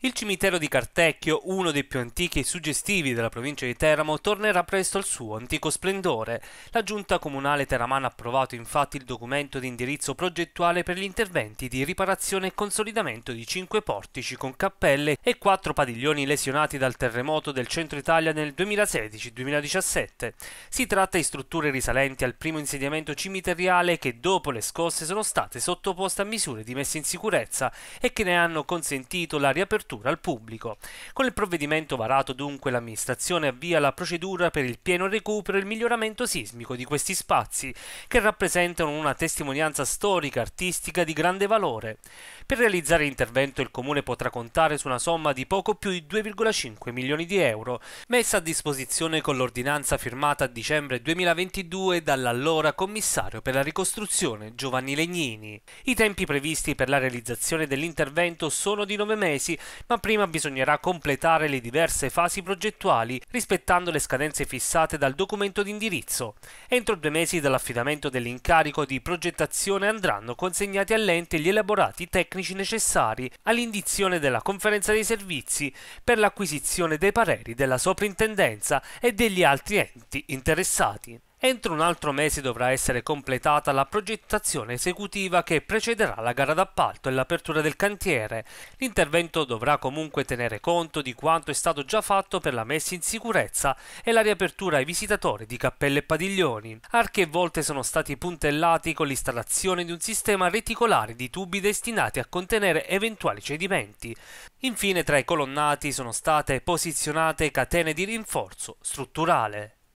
Il cimitero di Cartecchio, uno dei più antichi e suggestivi della provincia di Teramo, tornerà presto al suo antico splendore. La giunta comunale teramana ha approvato infatti il documento di indirizzo progettuale per gli interventi di riparazione e consolidamento di cinque portici con cappelle e quattro padiglioni lesionati dal terremoto del centro Italia nel 2016-2017. Si tratta di strutture risalenti al primo insediamento cimiteriale che dopo le scosse sono state sottoposte a misure di messa in sicurezza e che ne hanno consentito la riapertura l'apertura al pubblico. Con il provvedimento varato dunque l'amministrazione avvia la procedura per il pieno recupero e il miglioramento sismico di questi spazi, che rappresentano una testimonianza storica artistica di grande valore. Per realizzare l'intervento il comune potrà contare su una somma di poco più di 2,5 milioni di euro, messa a disposizione con l'ordinanza firmata a dicembre 2022 dall'allora commissario per la ricostruzione Giovanni Legnini. I tempi previsti per la realizzazione dell'intervento sono di 9 mesi ma prima bisognerà completare le diverse fasi progettuali rispettando le scadenze fissate dal documento di indirizzo. Entro due mesi dall'affidamento dell'incarico di progettazione andranno consegnati all'ente gli elaborati tecnici necessari all'indizione della conferenza dei servizi per l'acquisizione dei pareri della soprintendenza e degli altri enti interessati. Entro un altro mese dovrà essere completata la progettazione esecutiva che precederà la gara d'appalto e l'apertura del cantiere. L'intervento dovrà comunque tenere conto di quanto è stato già fatto per la messa in sicurezza e la riapertura ai visitatori di cappelle e padiglioni. Archi e volte sono stati puntellati con l'installazione di un sistema reticolare di tubi destinati a contenere eventuali cedimenti. Infine tra i colonnati sono state posizionate catene di rinforzo strutturale.